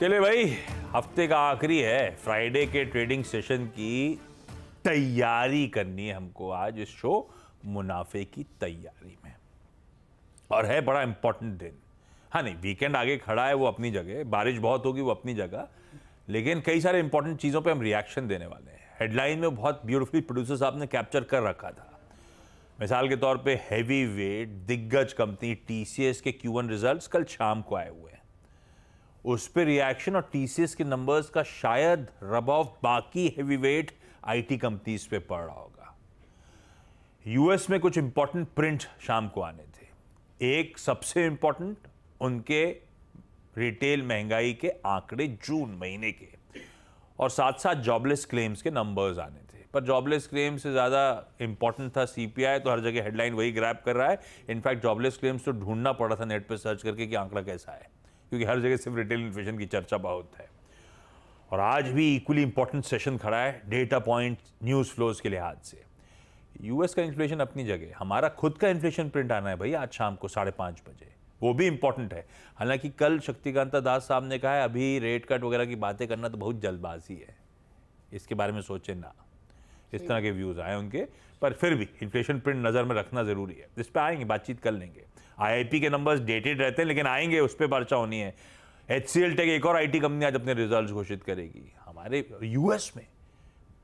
चले भाई हफ्ते का आखिरी है फ्राइडे के ट्रेडिंग सेशन की तैयारी करनी है हमको आज इस शो मुनाफे की तैयारी में और है बड़ा इंपॉर्टेंट दिन हाँ नहीं वीकेंड आगे खड़ा है वो अपनी जगह बारिश बहुत होगी वो अपनी जगह लेकिन कई सारे इंपॉर्टेंट चीज़ों पे हम रिएक्शन देने वाले हैं हेडलाइन में बहुत ब्यूटीफुली प्रोड्यूसर साहब ने कैप्चर कर रखा था मिसाल के तौर पे हैवी वेट दिग्गज कंपनी टीसीएस के क्यू रिजल्ट कल शाम को आए हुए हैं उस पर रिएक्शन और टीसीएस के नंबर्स का शायद रब ऑफ बाकी heavy weight I T companies पे पड़ रहा होगा यूएस में कुछ इंपॉर्टेंट प्रिंट शाम को आने थे एक सबसे इंपॉर्टेंट उनके रिटेल महंगाई के आंकड़े जून महीने के और साथ साथ जॉबलेस क्लेम्स के नंबर्स आने थे पर जॉबलेस क्लेम से ज़्यादा इंपॉर्टेंट था सीपीआई तो हर जगह हेडलाइन वही ग्रैप कर रहा है इनफैक्ट जॉबलेस क्लेम्स तो ढूंढना पड़ा था नेट पर सर्च करके कि आंकड़ा कैसा है क्योंकि हर जगह सिर्फ रिटेल इन्फ्लेशन की चर्चा बहुत है और आज भी इक्वली इंपॉर्टेंट सेशन खड़ा है डेटा पॉइंट न्यूज़ फ्लोज के लिहाज से यूएस का इन्फ्लेशन अपनी जगह हमारा खुद का इन्फ्लेशन प्रिंट आना है भाई आज शाम को साढ़े पाँच बजे वो भी इंपॉर्टेंट है हालांकि कल शक्तिकांता दास साहब ने कहा है अभी रेट कट वगैरह की बातें करना तो बहुत जल्दबाजी है इसके बारे में सोचें ना इस तरह के व्यूज़ आए उनके पर फिर भी इन्फ्लेशन प्रिंट नज़र में रखना ज़रूरी है इस पर आएंगे बातचीत कर लेंगे आईआईपी के नंबर्स डेटेड रहते हैं लेकिन आएंगे उस पर पर्चा होनी है एच सी एल टेक एक और आईटी कंपनी आज अपने रिजल्ट घोषित करेगी हमारे यूएस में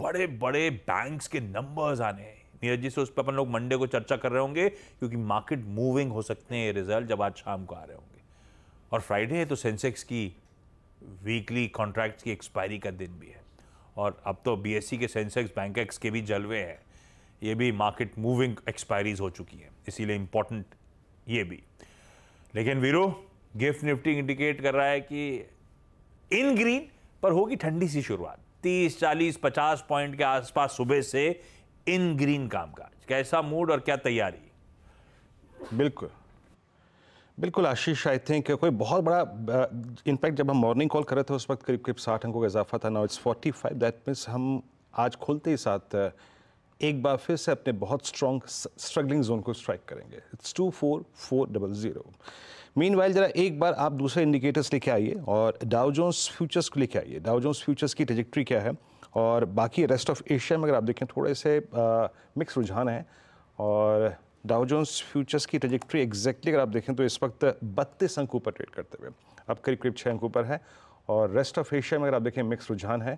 बड़े बड़े बैंक्स के नंबर्स आने हैं नीरज जी से उस पर अपन लोग मंडे को चर्चा कर रहे होंगे क्योंकि मार्केट मूविंग हो सकते हैं ये रिजल्ट जब आज शाम को आ रहे होंगे और फ्राइडे है तो सेंसेक्स की वीकली कॉन्ट्रैक्ट्स की एक्सपायरी का दिन भी है और अब तो बीएसई e के सेंसेक्स बैंक के भी जलवे हैं ये भी मार्केट मूविंग एक्सपायरीज हो चुकी है इसीलिए इम्पोर्टेंट ये भी लेकिन वीरो गिफ्ट निफ्टी इंडिकेट कर रहा है कि इन ग्रीन पर होगी ठंडी सी शुरुआत तीस चालीस पचास पॉइंट के आसपास सुबह से इन ग्रीन कामकाज कैसा मूड और क्या तैयारी बिल्कुल बिल्कुल आशीष आई थिंक कोई बहुत बड़ा इनफैक्ट जब हम मॉर्निंग कॉल कर रहे थे उस वक्त करीब करीब साठ अंकों का इजाफा था now it's forty five that means हम आज खुलते ही साथ एक बार फिर से अपने बहुत स्ट्रॉन्ग स्ट्रगलिंग जोन को स्ट्राइक करेंगे it's two four four double zero meanwhile ज़रा एक बार आप दूसरे इंडिकेटर्स लेके आइए और डाउ जोन्स फ्यूचर्स को लेके आइए डाउ जोन्स फ्यूचर्स की ट्रेजेक्ट्री क्या है और बाकी रेस्ट ऑफ एशिया में अगर आप देखें थोड़े से मिक्स रुझान है और डाउजोन्स फ्यूचर्स की ट्रेजेक्ट्री एग्जैक्टली अगर आप देखें तो इस वक्त बत्तीस अंक ऊपर ट्रेड करते हुए अब करीब करीब छः अंक ऊपर है और रेस्ट ऑफ एशिया में अगर आप देखें मिक्स रुझान है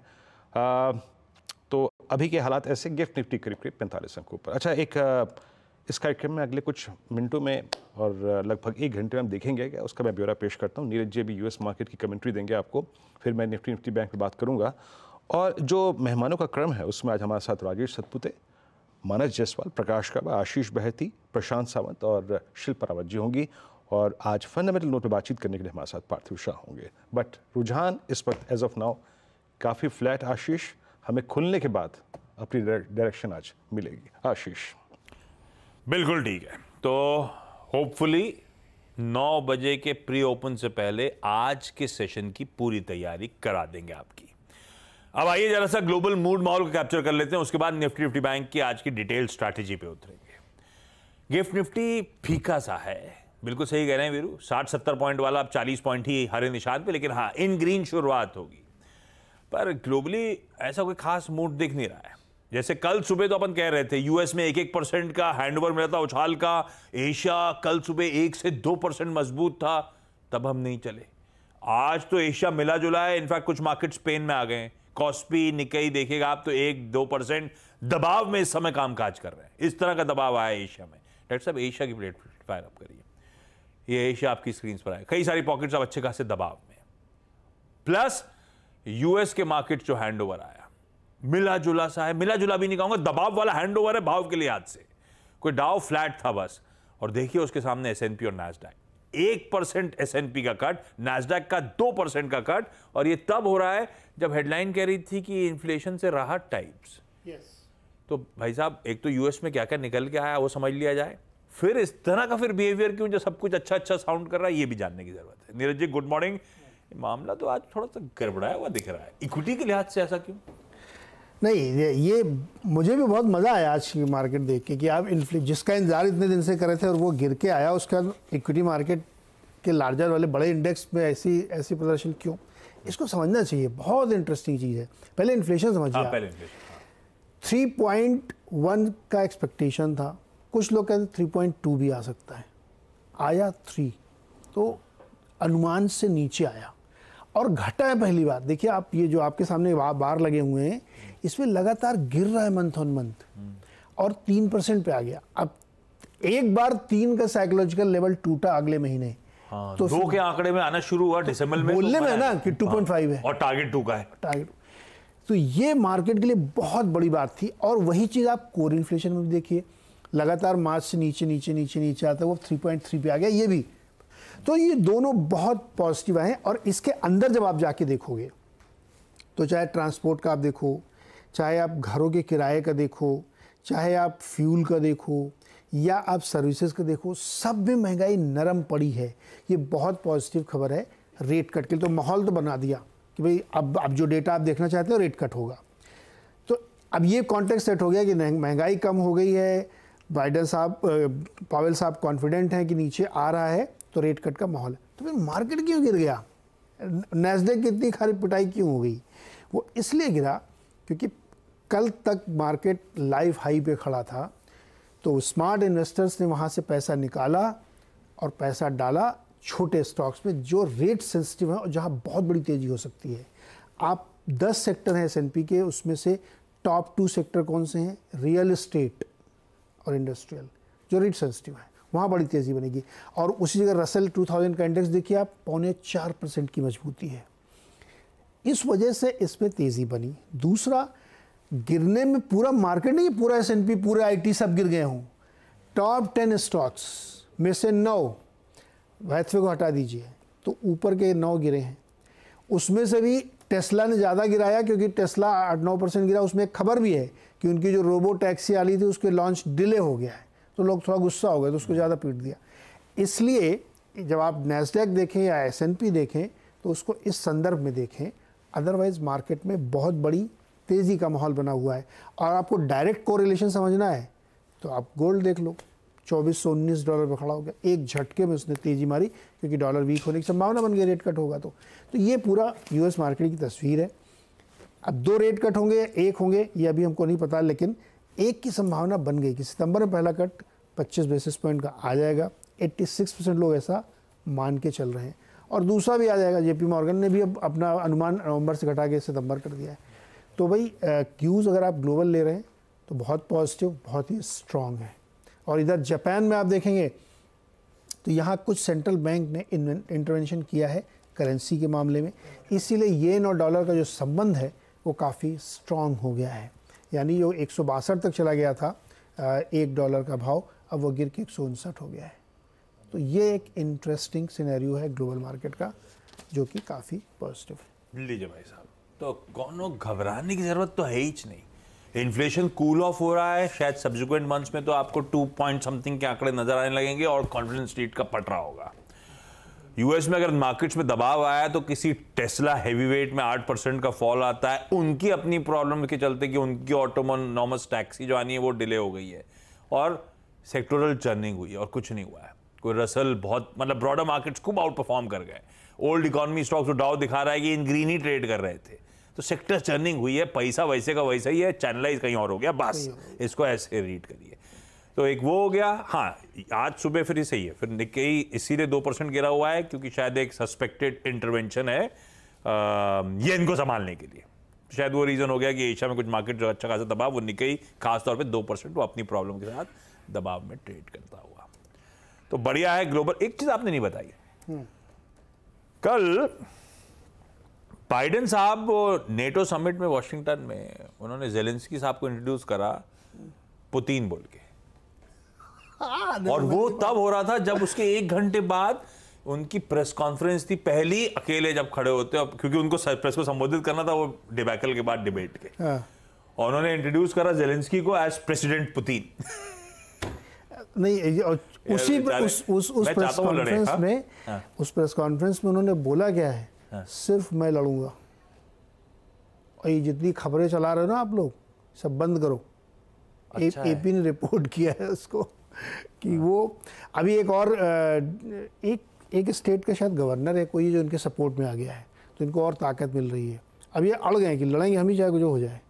आ, तो अभी के हालात ऐसे गिफ्ट निफ्टी करीब करीब पैंतालीस अंक ऊपर अच्छा एक इस कार्यक्रम में अगले कुछ मिनटों में और लगभग एक घंटे में हम देखेंगे क्या उसका मैं ब्यौरा पेश करता हूँ नीरज जी भी यूएस मार्केट की कमेंट्री देंगे आपको फिर मैं निफ्टी निफ्टी बैंक में बात करूँगा और जो मेहमानों का क्रम है उसमें आज हमारे साथ राजेश सतपुते मानस जायसवाल प्रकाश काबा आशीष बहती प्रशांत सावंत और शिल्पा रावत जी होंगी और आज फंडामेंटल नोट पर बातचीत करने के लिए हमारे साथ पार्थिव शाह होंगे बट रुझान इस वक्त एज ऑफ नाउ काफ़ी फ्लैट आशीष हमें खुलने के बाद अपनी डायरेक्शन आज मिलेगी आशीष बिल्कुल ठीक है तो होपफुली 9 बजे के प्री ओपन से पहले आज के सेशन की पूरी तैयारी करा देंगे आपकी अब आइए जरा सा ग्लोबल मूड माहौल को कैप्चर कर लेते हैं उसके बाद निफ्टी निफ्टी बैंक की आज की डिटेल स्ट्रैटेजी पे उतरेंगे गिफ्ट निफ्टी फीका सा है बिल्कुल सही कह रहे हैं वीरू साठ सत्तर पॉइंट वाला अब चालीस पॉइंट ही हरे निशान पे लेकिन हाँ इन ग्रीन शुरुआत होगी पर ग्लोबली ऐसा कोई खास मूड दिख नहीं रहा है जैसे कल सुबह तो अपन कह रहे थे यूएस में एक एक परसेंट का हैंडओवर मिला था उछाल का एशिया कल सुबह एक से दो परसेंट मजबूत था तब हम नहीं चले आज तो एशिया मिला जुला है इनफैक्ट कुछ मार्केट स्पेन में आ गए कॉस्पी निकई देखेगा आप तो एक दो परसेंट दबाव में इस समय कामकाज कर रहे हैं इस तरह का दबाव आया एशिया में डॉक्टर साहब एशिया की प्लेट फायर करिए ये एशिया आपकी स्क्रीन पर आए कई सारी पॉकेट्स अब अच्छे खासे दबाव में प्लस यूएस के मार्केट जो हैंड ओवर आया मिला जुला सा है मिला जुला भी नहीं कहूंगा दबाव वाला हैंड ओवर है भाव के लिहाज से कोई डाव फ्लैट था बस और देखिए उसके सामने एस और नैसडैक एक परसेंट एस का कट नाजडैक का दो परसेंट का कट और ये तब हो रहा है जब हेडलाइन कह रही थी कि इन्फ्लेशन से राहत टाइप्स yes. तो भाई साहब एक तो यूएस में क्या क्या निकल के आया वो समझ लिया जाए फिर इस तरह का फिर बिहेवियर क्यों जो सब कुछ अच्छा अच्छा साउंड कर रहा है ये भी जानने की जरूरत है नीरज जी गुड मॉर्निंग मामला तो आज थोड़ा सा गड़बड़ाया हुआ दिख रहा है इक्विटी के लिहाज से ऐसा क्यों नहीं ये, ये मुझे भी बहुत मज़ा आया आज की मार्केट देख के कि आप इन्फ्ले जिसका इंतजार इतने दिन से कर रहे थे और वो गिर के आया उसका इक्विटी मार्केट के लार्जर वाले बड़े इंडेक्स में ऐसी ऐसी प्रदर्शन क्यों इसको समझना चाहिए बहुत इंटरेस्टिंग चीज़ है पहले इन्फ्लेशन समझिए थ्री पॉइंट वन का एक्सपेक्टेशन था कुछ लोग कहते थ्री पॉइंट टू भी आ सकता है आया थ्री तो अनुमान से नीचे आया और घटा है पहली बार देखिए आप ये जो आपके सामने बार लगे हुए हैं इसमें लगातार गिर रहा है मंथ ऑन मंथ हम्म। और तीन परसेंट पे आ गया अब एक बार तीन का साइकोलॉजिकल लेवल टूटा अगले महीने हाँ, तो दो के आंकड़े में आना शुरू हुआ दिसंबर में बोलने तो में ना कि टू पॉइंट फाइव है और टारगेट टू का है टारगेट तो ये मार्केट के लिए बहुत बड़ी बात थी और वही चीज़ आप कोर इन्फ्लेशन में भी देखिए लगातार मार्च से नीचे नीचे नीचे नीचे आता है वो थ्री पॉइंट थ्री पे आ गया ये भी तो ये दोनों बहुत पॉजिटिव हैं और इसके अंदर जब आप जाके देखोगे तो चाहे ट्रांसपोर्ट का आप देखो चाहे आप घरों के किराए का देखो चाहे आप फ्यूल का देखो या आप सर्विसेज का देखो सब में महंगाई नरम पड़ी है ये बहुत पॉजिटिव खबर है रेट कट के लिए तो माहौल तो बना दिया कि भाई अब अब जो डेटा आप देखना चाहते हो रेट कट होगा तो अब ये कॉन्टेक्ट सेट हो गया कि महंगाई कम हो गई है बाइडन साहब पावेल साहब कॉन्फिडेंट हैं कि नीचे आ रहा है तो रेट कट का माहौल है तो फिर मार्केट क्यों गिर गया की इतनी खारी पिटाई क्यों हो गई वो इसलिए गिरा क्योंकि कल तक मार्केट लाइफ हाई पे खड़ा था तो स्मार्ट इन्वेस्टर्स ने वहाँ से पैसा निकाला और पैसा डाला छोटे स्टॉक्स में जो रेट सेंसिटिव है और जहाँ बहुत बड़ी तेज़ी हो सकती है आप 10 सेक्टर हैं एस के उसमें से टॉप टू सेक्टर कौन से हैं रियल इस्टेट और इंडस्ट्रियल जो रेट सेंसिटिव है वहाँ बड़ी तेज़ी बनेगी और उसी जगह रसल 2000 का इंडेक्स देखिए आप पौने चार परसेंट की मजबूती है इस वजह से इसमें तेज़ी बनी दूसरा गिरने में पूरा मार्केट नहीं पूरा एस एन पी पूरे आई सब गिर गए हों टॉप टेन स्टॉक्स में से नौ वैथवे को हटा दीजिए तो ऊपर के नौ गिरे हैं उसमें से भी टेस्ला ने ज़्यादा गिराया क्योंकि टेस्ला आठ नौ परसेंट गिरा उसमें एक खबर भी है कि उनकी जो रोबो टैक्सी आ रही थी उसके लॉन्च डिले हो गया है तो लोग थोड़ा गुस्सा हो गए तो उसको हम्म। ज़्यादा पीट दिया इसलिए जब आप नैसडेक देखें या एस देखें तो उसको इस संदर्भ में देखें अदरवाइज़ मार्केट में बहुत बड़ी तेज़ी का माहौल बना हुआ है और आपको डायरेक्ट कोरिलेशन समझना है तो आप गोल्ड देख लो चौबीस सौ उन्नीस डॉलर पर खड़ा हो गया एक झटके में उसने तेज़ी मारी क्योंकि डॉलर वीक होने की संभावना बन गई रेट कट होगा तो तो ये पूरा यूएस मार्केट की तस्वीर है अब दो रेट कट होंगे एक होंगे ये अभी हमको नहीं पता लेकिन एक की संभावना बन गई कि सितंबर में पहला कट 25 बेसिस पॉइंट का आ जाएगा 86 परसेंट लोग ऐसा मान के चल रहे हैं और दूसरा भी आ जाएगा जेपी मॉर्गन ने भी अब अपना अनुमान नवंबर से घटा के सितंबर कर दिया है तो भाई क्यूज़ अगर आप ग्लोबल ले रहे हैं तो बहुत पॉजिटिव बहुत ही स्ट्रॉन्ग है और इधर जापान में आप देखेंगे तो यहाँ कुछ सेंट्रल बैंक ने इंटरवेंशन किया है करेंसी के मामले में इसीलिए येन और डॉलर का जो संबंध है वो काफ़ी स्ट्रॉन्ग हो गया है यानी जो एक तक चला गया था एक डॉलर का भाव अब वो गिर के एक हो गया है तो ये एक इंटरेस्टिंग सिनेरियो है ग्लोबल मार्केट का जो कि काफ़ी पॉजिटिव है लीजिए भाई साहब तो कौनों घबराने की ज़रूरत तो है ही नहीं इन्फ्लेशन कूल ऑफ हो रहा है शायद सब्सिक्वेंट मंथ्स में तो आपको टू पॉइंट समथिंग के आंकड़े नजर आने लगेंगे और कॉन्फिडेंस रेट का पट रहा होगा यूएस में अगर मार्केट्स में दबाव आया तो किसी टेस्ला हैवी वेट में आठ परसेंट का फॉल आता है उनकी अपनी प्रॉब्लम के चलते कि उनकी ऑटोमोनॉमस टैक्सी जो आनी है वो डिले हो गई है और सेक्टोरल चर्निंग हुई और कुछ नहीं हुआ है कोई रसल बहुत मतलब ब्रॉडर मार्केट्स खूब आउट परफॉर्म कर गए ओल्ड इकोनॉमी स्टॉक्स जो डाउ दिखा रहा है कि इन ग्रीन ही ट्रेड कर रहे थे तो सेक्टर चर्निंग हुई है पैसा वैसे का वैसा ही है चैनलाइज कहीं और हो गया बस इसको ऐसे रीड करिए तो एक वो हो गया हाँ आज सुबह फिर सही है फिर निकेई इसीलिए दो परसेंट गिरा हुआ है क्योंकि शायद एक सस्पेक्टेड इंटरवेंशन है ये इनको संभालने के लिए शायद वो रीज़न हो गया कि एशिया में कुछ मार्केट जो अच्छा खासा दबाव वो निकेई खासतौर पर दो परसेंट वो अपनी प्रॉब्लम के साथ दबाव में ट्रेड करता हुआ तो बढ़िया है ग्लोबल एक चीज आपने नहीं बताई हम्म। कल बाइडेन साहब नेटो समिट में वॉशिंगटन में उन्होंने जेलेंस्की साहब को इंट्रोड्यूस करा पुतिन बोल के आ, हाँ, और वो तब हो रहा था जब उसके एक घंटे बाद उनकी प्रेस कॉन्फ्रेंस थी पहली अकेले जब खड़े होते अब क्योंकि उनको प्रेस को संबोधित करना था वो डिबैकल के बाद डिबेट के हाँ। और उन्होंने इंट्रोड्यूस करा जेलेंस्की को एज प्रेसिडेंट पुतिन नहीं उसी उस उस उस प्रेस कॉन्फ्रेंस हाँ? में हाँ। उस प्रेस कॉन्फ्रेंस में उन्होंने बोला क्या है हाँ। सिर्फ मैं लड़ूंगा और ये जितनी खबरें चला रहे हो ना आप लोग सब बंद करो अच्छा एपी ने रिपोर्ट किया है उसको कि वो अभी एक और एक एक स्टेट का शायद गवर्नर है कोई जो इनके सपोर्ट में आ गया है तो इनको और ताकत मिल रही है अब ये अड़ गए कि लड़ेंगे हम ही चाहे कुछ हो जाए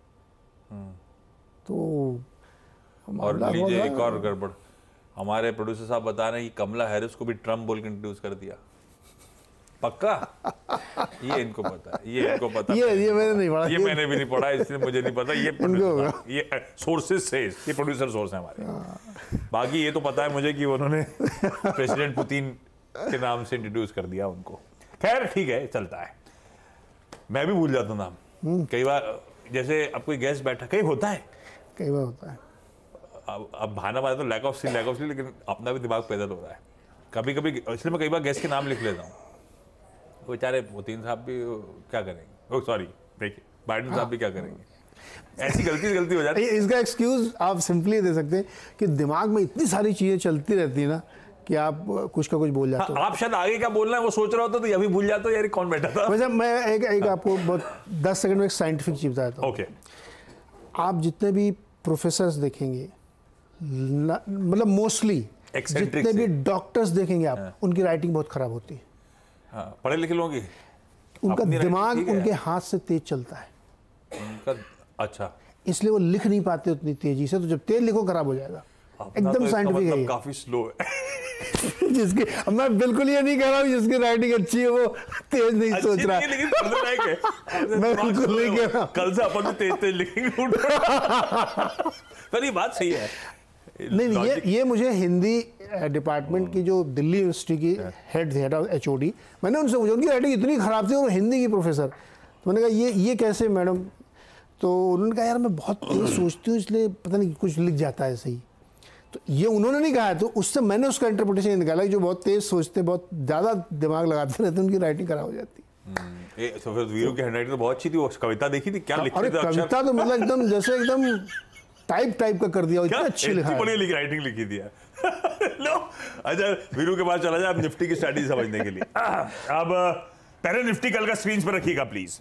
तो और लीजिए एक और गड़बड़ हमारे प्रोड्यूसर साहब बता रहे हैं कि कमला हैरिस को भी ट्रम्प बोल के इंट्रोड्यूस कर दिया पक्का ये इनको पता है ये इनको पता ये ये मैंने नहीं पढ़ा ये मैंने भी नहीं पढ़ा इसलिए मुझे नहीं पता ये ये सोर्सेज से ये प्रोड्यूसर सोर्स है हमारे हाँ। बाकी ये तो पता है मुझे कि उन्होंने प्रेसिडेंट पुतिन के नाम से इंट्रोड्यूस कर दिया उनको खैर ठीक है चलता है मैं भी भूल जाता नाम हम्म। कई बार जैसे अब कोई गेस्ट बैठा कहीं होता है कई बार होता है अब भाना माना तो lack of C lack of C लेकिन अपना भी दिमाग पैदल तो हो रहा है कभी कभी इसलिए मैं कई बार गैस के नाम लिख लेता हूँ बेचारे मोतीन साहब भी क्या करेंगे ओ oh, सॉरी देखिए बाइडन साहब भी क्या करेंगे हाँ। ऐसी गलती गलती हो जाती है इसका एक्सक्यूज आप सिंपली दे सकते हैं कि दिमाग में इतनी सारी चीज़ें चलती रहती है ना कि आप कुछ का कुछ बोल जाते हो हाँ, आप शायद आगे क्या बोलना है वो सोच रहा होता तो ये भी भूल जाते हो यार कौन बैठा था वैसे मैं एक एक आपको बहुत दस सेकंड में एक साइंटिफिक चीज बताता हूँ ओके आप जितने भी प्रोफेसर देखेंगे मतलब मोस्टली जितने भी डॉक्टर्स देखेंगे आप हाँ। उनकी राइटिंग बहुत खराब होती है हाँ, पढ़े लिखे लोगों की उनका दिमाग उनके हाथ से तेज चलता है उनका अच्छा इसलिए वो लिख नहीं पाते उतनी तेजी से तो जब तेज लिखो खराब हो जाएगा तो एकदम साइंटिफिक मतलब है काफी स्लो है जिसके मैं बिल्कुल ये नहीं कह रहा हूँ जिसकी राइटिंग अच्छी है वो तेज नहीं सोच रहा लेकिन मैं बिल्कुल नहीं कह रहा कल से अपन तेज तेज लिखेंगे पर ये बात सही है नहीं ये ये मुझे हिंदी डिपार्टमेंट hmm. की जो दिल्ली यूनिवर्सिटी की हेड एच ओ डी मैंने उनसे पूछा उनकी राइटिंग इतनी ख़राब थी और हिंदी की प्रोफेसर तो मैंने कहा ये ये कैसे मैडम तो उन्होंने कहा यार मैं बहुत तेज hmm. सोचती हूँ इसलिए पता नहीं कुछ लिख जाता है सही तो ये उन्होंने नहीं कहा तो उससे मैंने उसका इंटरप्रिटेशन निकाला कि जो बहुत तेज सोचते बहुत ज़्यादा दिमाग लगाते रहते उनकी राइटिंग खराब हो जाती hmm. ए, तो फिर वीरू की हैंडराइटिंग तो बहुत अच्छी थी वो कविता देखी थी क्या हाँ, लिखी थी कविता तो मतलब एकदम जैसे एकदम टाइप टाइप का कर दिया क्या अच्छी लिखा बड़ी लिखी राइटिंग लिखी दिया लो अच्छा वीरू के पास चला जाए आप निफ्टी की स्ट्रैटेजी समझने के लिए अब पहले निफ्टी कल का स्क्रीन पर रखिएगा प्लीज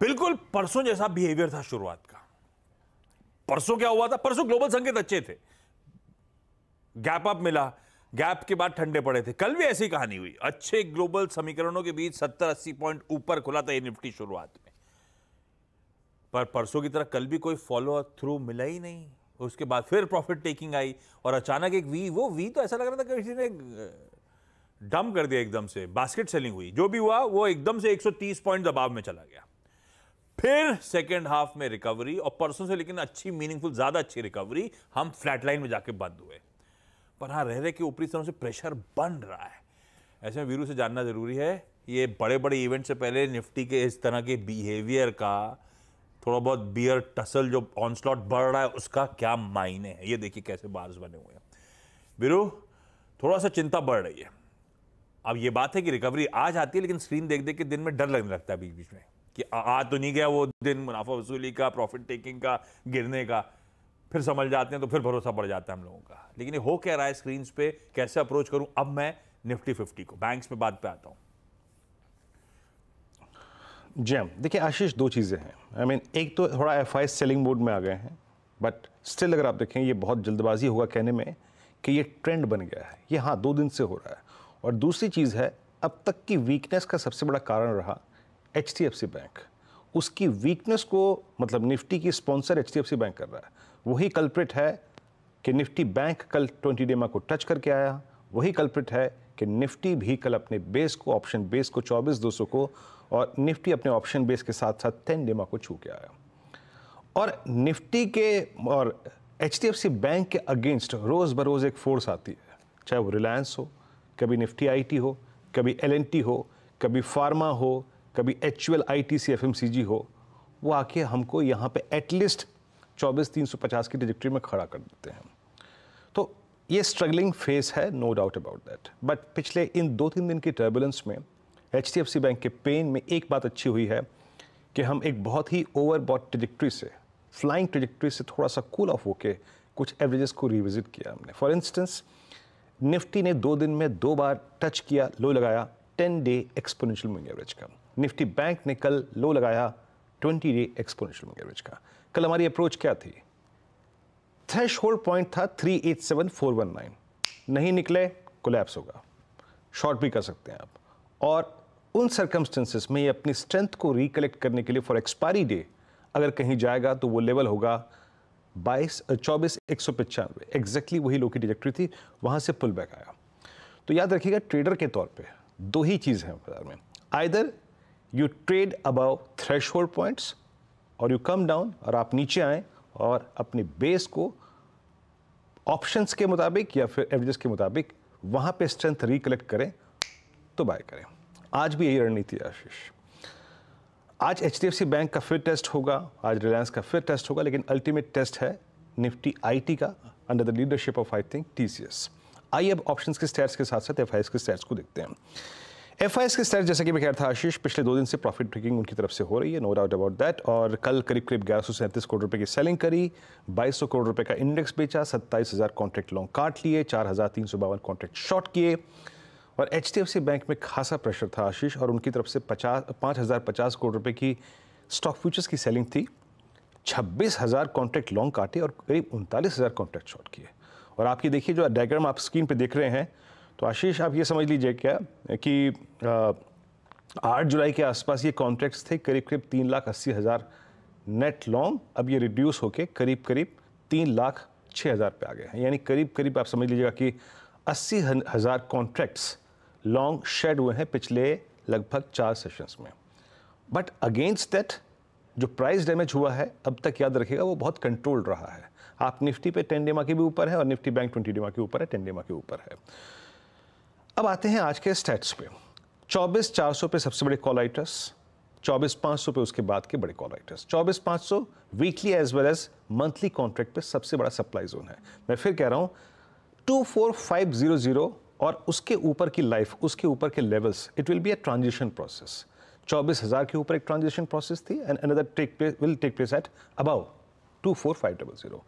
बिल्कुल परसों जैसा बिहेवियर था शुरुआत का परसों क्या हुआ था परसों ग्लोबल संकेत अच्छे थे गैप अप मिला गैप के बाद ठंडे पड़े थे कल भी ऐसी कहानी हुई अच्छे ग्लोबल समीकरणों के बीच सत्तर अस्सी पॉइंट ऊपर खुला था ये निफ्टी शुरुआत पर परसों की तरह कल भी कोई फॉलो थ्रू मिला ही नहीं उसके बाद फिर प्रॉफिट टेकिंग आई और अचानक एक वी वो वी तो ऐसा लग रहा था कि किसी ने डम कर दिया एकदम से बास्केट सेलिंग हुई जो भी हुआ वो एकदम से 130 पॉइंट दबाव में चला गया फिर सेकेंड हाफ में रिकवरी और परसों से लेकिन अच्छी मीनिंगफुल ज़्यादा अच्छी रिकवरी हम फ्लैट लाइन में जाके बंद हुए पर हाँ रह रहे के ऊपरी स्तरों से प्रेशर बन रहा है ऐसे में वीरू से जानना ज़रूरी है ये बड़े बड़े इवेंट से पहले निफ्टी के इस तरह के बिहेवियर का थोड़ा बहुत बियर टसल जो ऑन स्लॉट बढ़ रहा है उसका क्या मायने है ये देखिए कैसे बार्स बने हुए हैं बिरु थोड़ा सा चिंता बढ़ रही है अब ये बात है कि रिकवरी आ जाती है लेकिन स्क्रीन देख देख के दिन में डर लगने लगता है बीच बीच में कि आ तो नहीं गया वो दिन मुनाफा वसूली का प्रॉफिट टेकिंग का गिरने का फिर समझ जाते हैं तो फिर भरोसा बढ़ जाता है हम लोगों का लेकिन ये हो क्या रहा है स्क्रीन पे कैसे अप्रोच करूँ अब मैं निफ्टी फिफ्टी को बैंक्स में बात पे आता हूँ जैम देखिए आशीष दो चीज़ें हैं आई I मीन mean, एक तो थोड़ा एफ आई सेलिंग मोड में आ गए हैं बट स्टिल अगर आप देखें ये बहुत जल्दबाजी होगा कहने में कि ये ट्रेंड बन गया है ये हाँ दो दिन से हो रहा है और दूसरी चीज़ है अब तक की वीकनेस का सबसे बड़ा कारण रहा एच बैंक उसकी वीकनेस को मतलब निफ्टी की स्पॉन्सर एच बैंक कर रहा है वही कल्प्रिट है कि निफ्टी बैंक कल ट्वेंटी डेमा को टच करके आया वही कल्प्रिट है कि निफ्टी भी कल अपने बेस को ऑप्शन बेस को चौबीस दो को और निफ्टी अपने ऑप्शन बेस के साथ साथ टेन डेमा को छू के आया और निफ्टी के और एच बैंक के अगेंस्ट रोज़ बरोज़ एक फोर्स आती है चाहे वो रिलायंस हो कभी निफ्टी आईटी हो कभी एल हो कभी फार्मा हो कभी H U L I T C F M C G हो वो आके हमको यहाँ पे एटलीस्ट चौबीस तीन सौ पचास की डिजिक्ट्री में खड़ा कर देते हैं तो ये स्ट्रगलिंग फेस है no doubt about that but पिछले इन दो तीन दिन की टर्बुलेंस में एच बैंक के पेन में एक बात अच्छी हुई है कि हम एक बहुत ही ओवर बॉट ट्रिजिक्ट्री से फ्लाइंग ट्रिजिक्ट्री से थोड़ा सा कूल ऑफ होके कुछ एवरेजेस को रिविजिट किया हमने फॉर इंस्टेंस निफ्टी ने दो दिन में दो बार टच किया लो लगाया ten day exponential moving average का निफ्टी बैंक ने कल लो लगाया twenty day exponential moving average का कल हमारी अप्रोच क्या थी थ्रेश होल्ड पॉइंट था three eight seven four one nine नहीं निकले कोलैप्स होगा शॉर्ट भी कर सकते हैं आप और उन सर्कमस्टेंसेस में ये अपनी स्ट्रेंथ को रिकलेक्ट करने के लिए फॉर एक्सपायरी डे अगर कहीं जाएगा तो वो लेवल होगा बाईस चौबीस एक सौ पचानवे एग्जैक्टली वही लो की डिजेक्ट्री थी वहाँ से पुल बैक आया तो याद रखिएगा ट्रेडर के तौर पे दो ही चीज़ हैं बाजार में either you trade above threshold points और यू कम डाउन और आप नीचे आएँ और अपने बेस को ऑप्शंस के मुताबिक या फिर एवरेज के मुताबिक वहाँ पे स्ट्रेंथ रिकलेक्ट करें तो बाय करें आज भी यही रणनीति है आशीष आज एच बैंक का फिर टेस्ट होगा आज रिलायंस का फिर टेस्ट होगा लेकिन अल्टीमेट टेस्ट है निफ्टी आई का under the leadership of I think T आइए अब ऑप्शंस के स्टेट्स के साथ साथ एफ के स्टेट्स को देखते हैं एफ के स्टेट जैसे कि मैं कह रहा था आशीष पिछले दो दिन से प्रॉफिट ब्रेकिंग उनकी तरफ से हो रही है नो डाउट अबाउट दैट और कल करीब करीब ग्यारह सौ सैंतीस करोड़ रुपए की सेलिंग करी बाईस सौ करोड़ रुपए का इंडेक्स बेचा सत्ताईस हज़ार कॉन्ट्रैक्ट लॉन्ग काट लिए चार हज़ार तीन सौ बावन कॉन्ट्रैक्ट शॉर्ट किए और एच बैंक में खासा प्रेशर था आशीष और उनकी तरफ से पचास पाँच हज़ार पचास करोड़ रुपये की स्टॉक फ्यूचर्स की सेलिंग थी छब्बीस हज़ार कॉन्ट्रैक्ट लॉन्ग काटे और करीब उनतालीस हज़ार कॉन्ट्रैक्ट शॉर्ट किए और आपकी देखिए जो डायग्राम आप स्क्रीन पे देख रहे हैं तो आशीष आप ये समझ लीजिए क्या कि आठ जुलाई के आसपास ये कॉन्ट्रैक्ट्स थे करीब करीब तीन लाख अस्सी हज़ार नेट लॉन्ग अब ये रिड्यूस होके करीब करीब तीन लाख छः हज़ार पे आ गए हैं यानी करीब करीब आप समझ लीजिएगा कि अस्सी हज़ार कॉन्ट्रैक्ट्स लॉन्ग शेड हुए हैं पिछले लगभग चार सेशंस में बट अगेंस्ट दैट जो प्राइस डैमेज हुआ है अब तक याद रखिएगा वो बहुत कंट्रोल्ड रहा है आप निफ्टी पे टेन डेमा के भी ऊपर है और निफ्टी बैंक ट्वेंटी डेमा के ऊपर है टेन डेमा के ऊपर है अब आते हैं आज के स्टैट्स पे चौबीस चार सौ पे सबसे बड़े कॉल आइटर्स चौबीस पाँच सौ पे उसके बाद के बड़े कॉल आइटर्स चौबीस पाँच सौ weekly as well as monthly contract पे सबसे बड़ा सप्लाई जोन है मैं फिर कह रहा हूँ two four five zero zero और उसके ऊपर की लाइफ उसके ऊपर के levels it will be a transition process चौबीस हज़ार के ऊपर एक ट्रांजिशन प्रोसेस थी and another take place will take place at above two four five double zero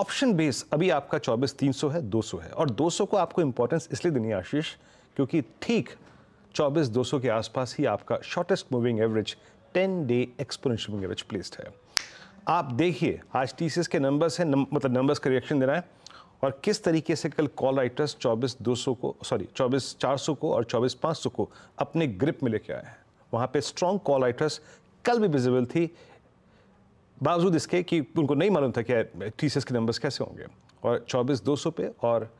option base अभी आपका चौबीस तीन सौ है दो सौ है और दो सौ को आपको इंपॉर्टेंस इसलिए देनी आशीष क्योंकि ठीक चौबीस दो सौ के आसपास ही आपका shortest moving average ten day exponential moving average placed है आप देखिए आज टी के नंबर्स हैं नम, मतलब नंबर्स का रिएक्शन देना है और किस तरीके से कल कॉल राइटर्स चौबीस दो सौ को सॉरी चौबीस चार सौ को और चौबीस पाँच सौ को अपने ग्रिप में लेके आए हैं वहाँ पे स्ट्रॉन्ग कॉल राइटर्स कल भी विजिबल थी बावजूद इसके कि उनको नहीं मालूम था कि टी के नंबर्स कैसे होंगे और चौबीस दो सौ पे और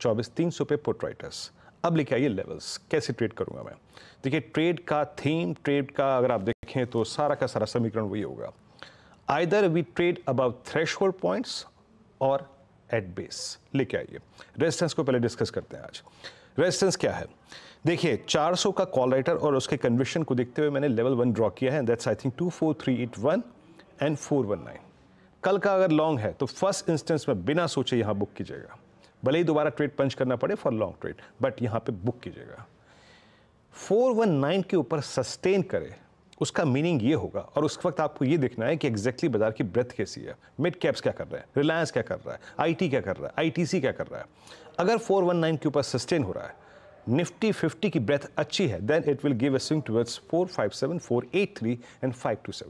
चौबीस तीन सौ पे पुट राइटर्स अब लेके आइए लेवल्स कैसे ट्रेड करूँगा मैं देखिए ट्रेड का थीम ट्रेड का अगर आप देखें तो सारा का सारा समीकरण वही होगा either we trade above thresh points और एट बेस लेके आइए रेजिस्टेंस को पहले डिस्कस करते हैं आज रेजिस्टेंस क्या है देखिए 400 का कॉल राइटर और उसके कन्विशन को देखते हुए मैंने लेवल वन ड्रॉ किया है that's I think two four three eight one and four one nine कल का अगर लॉन्ग है तो फर्स्ट इंस्टेंस में बिना सोचे यहाँ बुक कीजिएगा भले ही दोबारा ट्रेड पंच करना पड़े फॉर लॉन्ग ट्रेड बट यहाँ पे बुक कीजिएगा 419 के ऊपर सस्टेन करे उसका मीनिंग ये होगा और उस वक्त आपको ये देखना है कि एग्जैक्टली बाजार की ब्रेथ कैसी है मिड कैप्स क्या कर रहे हैं रिलायंस क्या कर रहा है आईटी क्या कर रहा है आईटीसी क्या कर रहा है अगर 419 के ऊपर सस्टेन हो रहा है निफ्टी 50 की ब्रेथ अच्छी है then it will give a swing four 457, 483 and 527.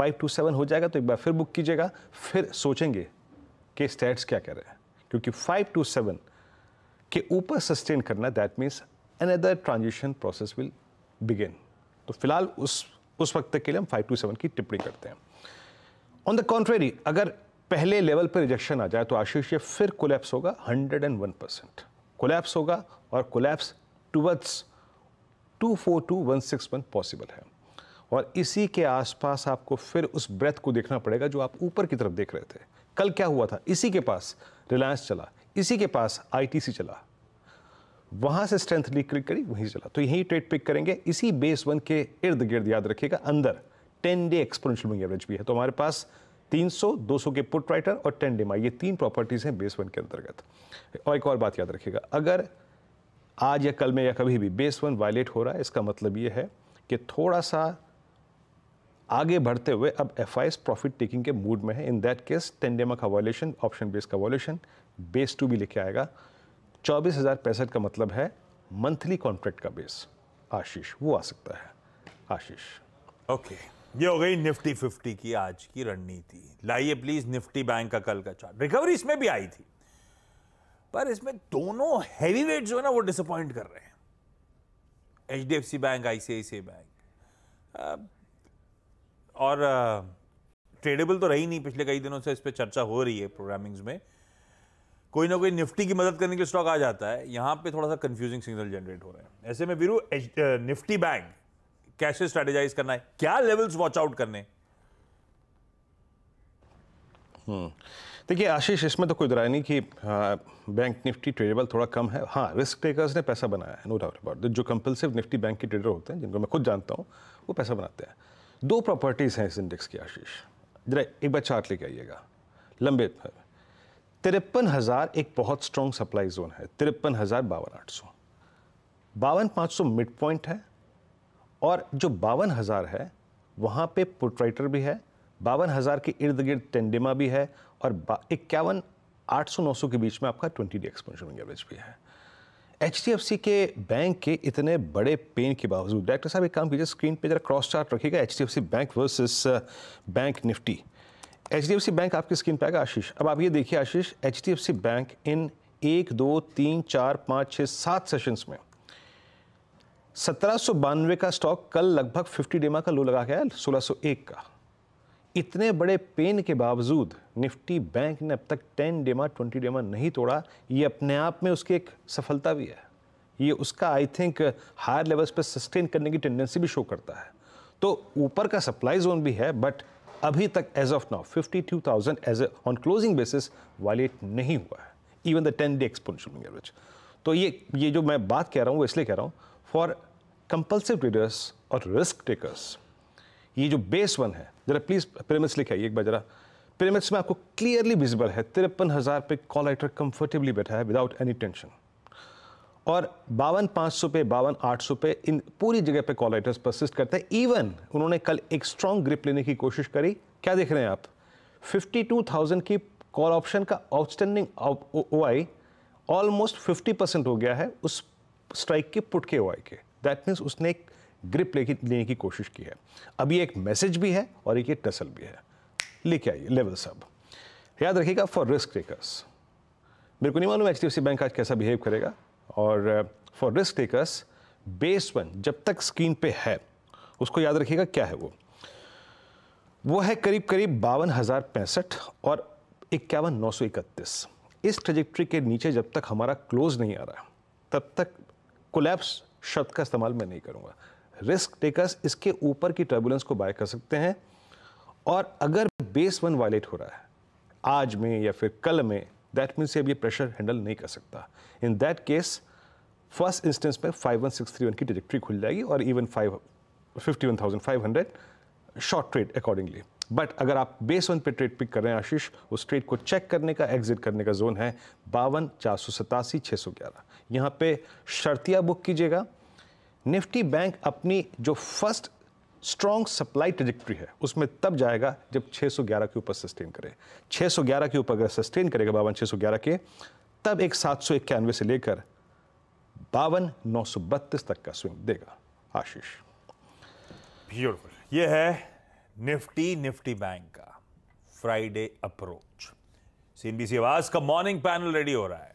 527 हो जाएगा तो एक बार फिर बुक कीजिएगा फिर सोचेंगे कि स्टैट्स क्या कह रहे हैं क्योंकि 527 के ऊपर सस्टेन करना that means another transition process will begin तो फिलहाल उस उस वक्त तक के लिए हम फाइव टू सेवन की टिप्पणी करते हैं ऑन द कॉन्ट्रेरी अगर पहले लेवल पर रिजेक्शन आ जाए तो आशीष ये फिर कोलैप्स होगा hundred and one percent collapse होगा और collapse towards two four two one six one possible है और इसी के आसपास आपको फिर उस ब्रेथ को देखना पड़ेगा जो आप ऊपर की तरफ देख रहे थे कल क्या हुआ था इसी के पास रिलायंस चला इसी के पास आईटीसी चला वहां से स्ट्रेंथ लीक करी वहीं चला तो यही ट्रेड पिक करेंगे इसी बेस वन के इर्द गिर्द याद रखिएगा अंदर ten day exponential moving average भी है तो हमारे पास 300, 200 के पुट राइटर और 10 डिमा ये तीन प्रॉपर्टीज़ हैं बेस वन के अंतर्गत और एक और बात याद रखिएगा अगर आज या कल में या कभी भी बेस वन वायलेट हो रहा है इसका मतलब ये है कि थोड़ा सा आगे बढ़ते हुए अब एफ प्रॉफिट टेकिंग के मूड में है इन दैट केस टेन डेमा का वॉल्यूशन ऑप्शन बेस का वॉल्यूशन बेस टू भी लेके आएगा चौबीस हज़ार पैंसठ का मतलब है मंथली कॉन्ट्रैक्ट का बेस आशीष वो आ सकता है आशीष ओके okay. ये हो गई निफ्टी फिफ्टी की आज की रणनीति लाइए प्लीज निफ्टी बैंक का कल का चार्ट रिकवरी इसमें भी आई थी पर इसमें दोनों हैवी वेट जो है ना वो डिसअपॉइंट कर रहे हैं H D F C bank ICICI bank और ट्रेडेबल तो रही नहीं पिछले कई दिनों से इस पर चर्चा हो रही है प्रोग्रामिंग्स में कोई ना कोई निफ्टी की मदद करने के स्टॉक आ जाता है यहाँ पे थोड़ा सा कंफ्यूजिंग सिग्नल जनरेट हो रहे हैं ऐसे में वीरू निफ्टी बैंक कैसे स्ट्रेटेजाइज करना है क्या लेवल्स वॉच आउट करने हम्म। देखिए आशीष इसमें तो कोई दराय नहीं कि बैंक निफ्टी ट्रेडेबल थोड़ा कम है हाँ रिस्क टेकर्स ने पैसा बनाया है नो डाउट अबाउट जो कंपल्सिव निफ्टी बैंक के ट्रेडर होते हैं जिनको मैं खुद जानता हूँ वो पैसा बनाते हैं दो प्रॉपर्टीज़ हैं इस इंडेक्स की आशीष जरा एक बार चार्ट लेके आइएगा लंबे पर तिरपन हज़ार एक बहुत स्ट्रॉन्ग सप्लाई जोन है तिरपन हज़ार बावन आठ सौ बावन पाँच सौ मिड पॉइंट है और जो बावन हज़ार है वहां पे पुटराइटर भी है बावन हज़ार के इर्द गिर्द टेंडेमा भी है और इक्यावन आठ सौ नौ सौ के बीच में आपका ट्वेंटी डे एक्सपेंशन एवरेज भी है एच के बैंक के इतने बड़े पेन के बावजूद डायरेक्टर साहब एक काम कीजिए स्क्रीन पे जरा क्रॉस चार्ट रखिएगा H bank versus bank Nifty H D F C bank आपकी स्क्रीन पर आएगा आशीष अब आप ये देखिए Ashish H D F C bank इन एक दो तीन चार पाँच छः सात सेशंस में सत्रह बानवे का स्टॉक कल लगभग फिफ्टी डेमा का लो लगा सोलह सौ एक का इतने बड़े पेन के बावजूद निफ्टी बैंक ने अब तक टेन डेमा ट्वेंटी डेमा नहीं तोड़ा ये अपने आप में उसकी एक सफलता भी है ये उसका आई थिंक हायर लेवल्स पर सस्टेन करने की टेंडेंसी भी शो करता है तो ऊपर का सप्लाई जोन भी है बट अभी तक as of now fifty two thousand as on closing basis violate नहीं हुआ है even the ten day exponential moving average तो ये ये जो मैं बात कह रहा हूँ वो इसलिए कह रहा हूँ फॉर कंपल्सिव ट्रेडर्स और रिस्क टेकर्स ये जो बेस वन है जरा प्लीज़ पिरामिड्स लिखाइए एक बार जरा पिरामिड्स में आपको क्लियरली विजिबल है तिरपन हज़ार पे कॉल आइटर कंफर्टेबली बैठा है विदाउट एनी टेंशन और बावन पाँच सौ पे बावन आठ सौ पे इन पूरी जगह पे कॉल राइटर्स परसिस्ट करते हैं इवन उन्होंने कल एक स्ट्रॉन्ग ग्रिप लेने की कोशिश करी क्या देख रहे हैं आप फिफ्टी टू थाउजेंड की कॉल ऑप्शन का outstanding O I almost fifty percent हो गया है उस स्ट्राइक के पुट के ओ आई के दैट मीन्स उसने एक ग्रिप ले लेने की कोशिश की है अभी एक मैसेज भी है और एक ये टसल भी है लेके आइए लेवल सब याद रखिएगा फॉर रिस्क टेकर्स मेरे को नहीं मालूम एच बैंक आज कैसा बिहेव करेगा और for risk takers base one जब तक स्क्रीन पे है उसको याद रखिएगा क्या है वो वो है करीब करीब बावन हज़ार पैंसठ और इक्यावन नौ सौ इकतीस इस ट्रेजेक्ट्री के नीचे जब तक हमारा क्लोज नहीं आ रहा तब तक कोलैप्स शब्द का इस्तेमाल मैं नहीं करूँगा रिस्क टेकर्स इसके ऊपर की टर्बुलेंस को बाय कर सकते हैं और अगर बेस वन वायलेट हो रहा है आज में या फिर कल में दैट मीन्स अब ये प्रेशर हैंडल नहीं कर सकता in that case first instance में five one six three one की डिरेक्टरी खुल जाएगी और even five fifty one thousand five hundred short trade accordingly but अगर आप बेस वन पे ट्रेड पिक कर रहे हैं आशीष उस ट्रेड को चेक करने का एग्जिट करने का जोन है बावन चार सौ सतासी छः सौ ग्यारह यहाँ पे शर्तियाँ बुक कीजिएगा निफ्टी बैंक अपनी जो फर्स्ट स्ट्रॉन्ग सप्लाई ट्रेजिक्ट्री है उसमें तब जाएगा जब 611 के ऊपर सस्टेन करे 611 के ऊपर अगर सस्टेन करेगा बावन छः के तब एक सात सौ इक्यानवे से लेकर बावन नौ सौ बत्तीस तक का स्विंग देगा आशीष ब्यूटिफुल ये है निफ्टी निफ्टी बैंक का फ्राइडे अप्रोच सीएनबीसी आवाज का मॉर्निंग पैनल रेडी हो रहा है